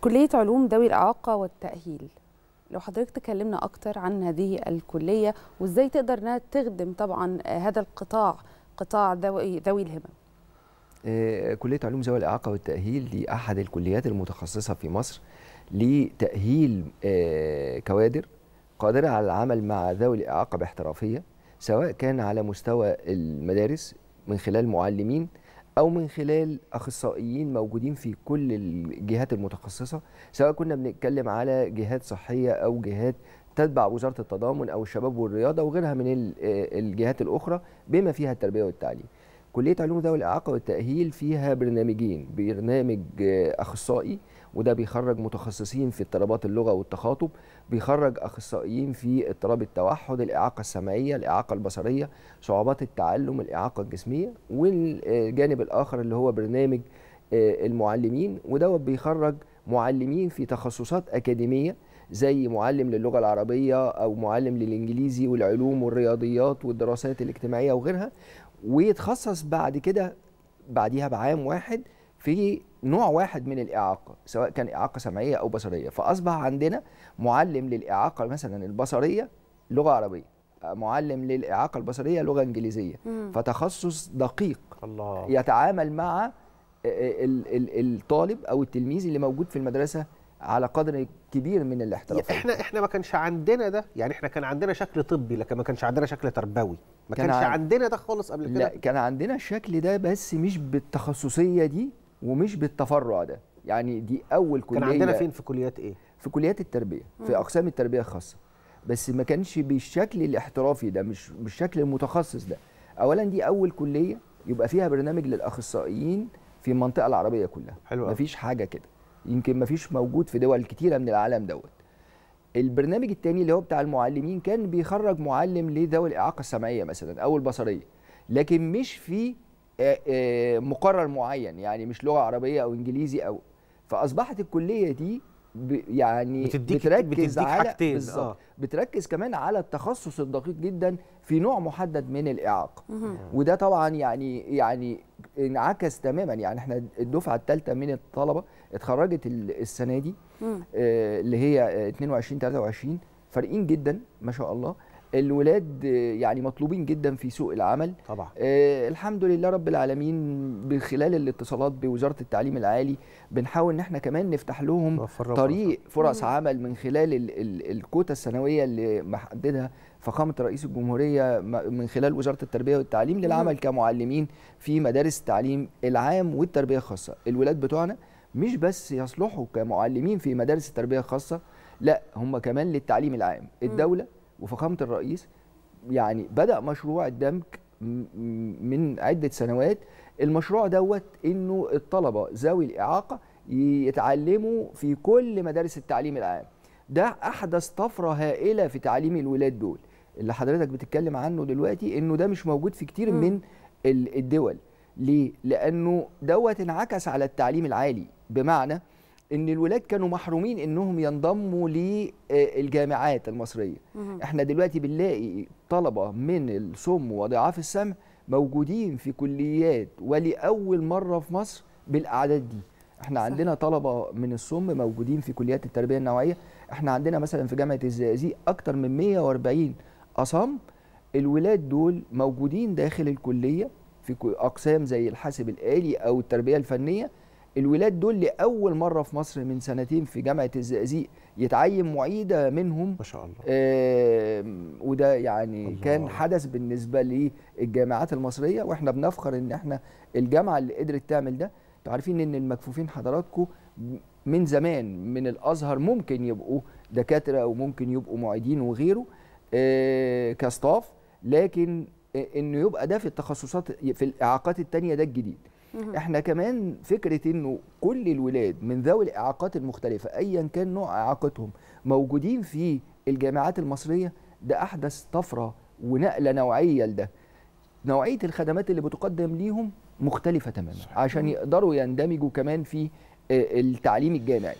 كلية علوم ذوي الإعاقة والتأهيل لو حضرتك تكلمنا أكتر عن هذه الكلية وإزاي تقدر أنها تخدم طبعا آه، هذا القطاع قطاع ذوي, ذوي الهمم آه، كلية علوم ذوي الإعاقة والتأهيل دي أحد الكليات المتخصصة في مصر لتأهيل آه، كوادر قادرة على العمل مع ذوي الإعاقة باحترافية سواء كان على مستوى المدارس من خلال معلمين او من خلال اخصائيين موجودين في كل الجهات المتخصصه سواء كنا بنتكلم على جهات صحيه او جهات تتبع وزاره التضامن او الشباب والرياضه وغيرها من آه، الجهات الاخرى بما فيها التربيه والتعليم كليه علوم ذوي الاعاقه والتاهيل فيها برنامجين برنامج اخصائي وده بيخرج متخصصين في اضطرابات اللغه والتخاطب بيخرج اخصائيين في اضطراب التوحد الاعاقه السمعيه الاعاقه البصريه صعوبات التعلم الاعاقه الجسميه والجانب الاخر اللي هو برنامج آه، المعلمين ودوت بيخرج معلمين في تخصصات اكاديميه زي معلم للغه العربيه او معلم للانجليزي والعلوم والرياضيات والدراسات الاجتماعيه وغيرها ويتخصص بعد كده بعديها بعام واحد في نوع واحد من الإعاقة سواء كان إعاقة سمعية أو بصرية فأصبح عندنا معلم للإعاقة مثلا البصرية لغة عربية معلم للإعاقة البصرية لغة إنجليزية مم. فتخصص دقيق الله. يتعامل مع الطالب أو التلميذ اللي موجود في المدرسة على قدر كبير من الاحترافات احنا احنا ما كانش عندنا ده يعني احنا كان عندنا شكل طبي لكن ما كانش عندنا شكل تربوي ما كان كانش عندنا ده خالص قبل كده لا كان عندنا الشكل ده بس مش بالتخصصيه دي ومش بالتفرع ده يعني دي اول كليه كان عندنا فين في كليات ايه في كليات التربيه في اقسام التربيه الخاصه بس ما كانش بالشكل الاحترافي ده مش بالشكل المتخصص ده اولا دي اول كليه يبقى فيها برنامج للاخصائيين في المنطقه العربيه كلها حلو مفيش حاجه كده يمكن مفيش موجود في دول كتيره من العالم دوت البرنامج الثاني اللي هو بتاع المعلمين كان بيخرج معلم لذوي الاعاقه السمعيه مثلا او البصريه لكن مش في آه، آه، مقرر معين يعني مش لغه عربيه او انجليزي او فاصبحت الكليه دي يعني بتديك بتركز بتديك على حاجتين بالظبط آه. بتركز كمان على التخصص الدقيق جدا في نوع محدد من الاعاقه وده طبعا يعني يعني انعكس تماما يعني احنا الدفعه الثالثه من الطلبه اتخرجت السنه دي آه اللي هي 22 23 فارقين جدا ما شاء الله الولاد يعني مطلوبين جدا في سوق العمل طبعا آه الحمد لله رب العالمين بخلال الاتصالات بوزاره التعليم العالي بنحاول ان احنا كمان نفتح لهم طريق فرص عمل من خلال الكوتا السنويه اللي محددها فخامه رئيس الجمهوريه من خلال وزاره التربيه والتعليم للعمل كمعلمين في مدارس التعليم العام والتربيه الخاصه الولاد بتوعنا مش بس يصلحوا كمعلمين في مدارس التربيه الخاصه لا هم كمان للتعليم العام الدوله وفخامه الرئيس يعني بدا مشروع الدمج من عده سنوات المشروع دوت انه الطلبه ذوي الاعاقه يتعلموا في كل مدارس التعليم العام ده احدث طفره هائله في تعليم الولاد دول اللي حضرتك بتتكلم عنه دلوقتي انه ده مش موجود في كتير م. من الدول ليه لانه دوت انعكس على التعليم العالي بمعنى ان الولاد كانوا محرومين انهم ينضموا للجامعات آه، المصريه احنا دلوقتي بنلاقي طلبه من الصم وضعاف السمع موجودين في كليات ولاول مره في مصر بالاعداد دي احنا صح. عندنا طلبه من الصم موجودين في كليات التربيه النوعيه احنا عندنا مثلا في جامعه الزقازيق اكتر من 140 اصم الولاد دول موجودين داخل الكليه في اقسام زي الحاسب الالي او التربيه الفنيه الولاد دول لاول مره في مصر من سنتين في جامعه الزقازيق يتعين معيده منهم ما شاء الله آه وده يعني الله كان حدث بالنسبه للجامعات المصريه واحنا بنفخر ان احنا الجامعه اللي قدرت تعمل ده انتوا عارفين ان المكفوفين حضراتكم من زمان من الازهر ممكن يبقوا دكاتره او ممكن يبقوا معيدين وغيره آه كاستاف لكن انه يبقى ده في التخصصات في الاعاقات الثانيه ده الجديد احنا كمان فكره انه كل الولاد من ذوي الاعاقات المختلفه ايا كان نوع اعاقتهم موجودين في الجامعات المصريه ده احدث طفره ونقله نوعيه لده نوعيه الخدمات اللي بتقدم ليهم مختلفه تماما عشان يقدروا يندمجوا كمان في آه، التعليم الجامعي